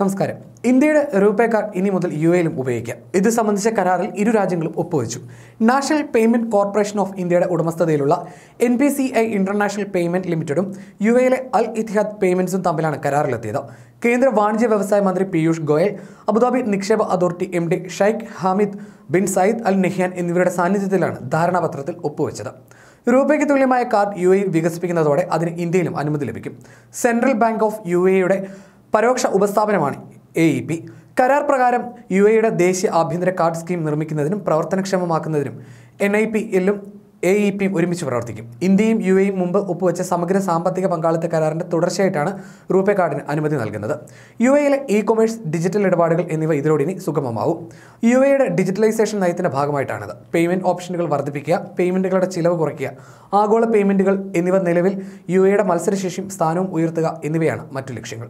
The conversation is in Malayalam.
നമസ്കാരം ഇന്ത്യയുടെ റൂപേ കാർഡ് ഇനി മുതൽ യു എയിലും ഉപയോഗിക്കാം ഇത് സംബന്ധിച്ച കരാറിൽ ഇരു രാജ്യങ്ങളും ഒപ്പുവെച്ചു നാഷണൽ പേയ്മെന്റ് കോർപ്പറേഷൻ ഓഫ് ഇന്ത്യയുടെ ഉടമസ്ഥതയിലുള്ള N P C I international payment ലിമിറ്റഡും യു എയിലെ അൽ ഇത്തിഹാദ് പേയ്മെന്റ്സും തമ്മിലാണ് കരാറിലെത്തിയത് കേന്ദ്ര വാണിജ്യ വ്യവസായ മന്ത്രി പീയൂഷ് ഗോയൽ അബുദാബി നിക്ഷേപ authority M D Sheikh Hamid bin Zayed Al Nahyan എന്നിവരുടെ സാന്നിധ്യത്തിലാണ് ധാരണാപത്രത്തിൽ ഒപ്പുവെച്ചത് രൂപയ്ക്ക് തുല്യമായ കാർഡ് യു എ വികസിപ്പിക്കുന്നതോടെ അതിന് ഇന്ത്യയിലും അനുമതി ലഭിക്കും സെൻട്രൽ ബാങ്ക് ഓഫ് യു എയുടെ പരോക്ഷ ഉപസ്ഥാപനമാണ് എ ഇ പി കരാർ പ്രകാരം യു എയുടെ ദേശീയ ആഭ്യന്തര കാർഡ് സ്കീം നിർമ്മിക്കുന്നതിനും പ്രവർത്തനക്ഷമമാക്കുന്നതിനും എൻ ഐ പി എല്ലും എ ഇ e പിയും ഒരുമിച്ച് പ്രവർത്തിക്കും ഇന്ത്യയും യു എയും മുമ്പ് ഒപ്പുവെച്ച സമഗ്ര സാമ്പത്തിക പങ്കാളിത്ത കരാറിൻ്റെ തുടർച്ചയായിട്ടാണ് റൂപേ കാർഡിന് അനുമതി നൽകുന്നത് യു എയിലെ ഇ കൊമേഴ്സ് ഡിജിറ്റൽ ഇടപാടുകൾ എന്നിവ ഇതിലൂടെ ഇനി സുഗമമാവും യു എയുടെ ഡിജിറ്റലൈസേഷൻ നയത്തിൻ്റെ ഭാഗമായിട്ടാണിത് പേയ്മെൻറ്റ് ഓപ്ഷനുകൾ വർദ്ധിപ്പിക്കുക പേയ്മെൻറ്റുകളുടെ ചിലവ് കുറയ്ക്കുക ആഗോള പേയ്മെൻറ്റുകൾ എന്നിവ നിലവിൽ യു എയുടെ മത്സരശേഷിയും സ്ഥാനവും ഉയർത്തുക എന്നിവയാണ് മറ്റു ലക്ഷ്യങ്ങൾ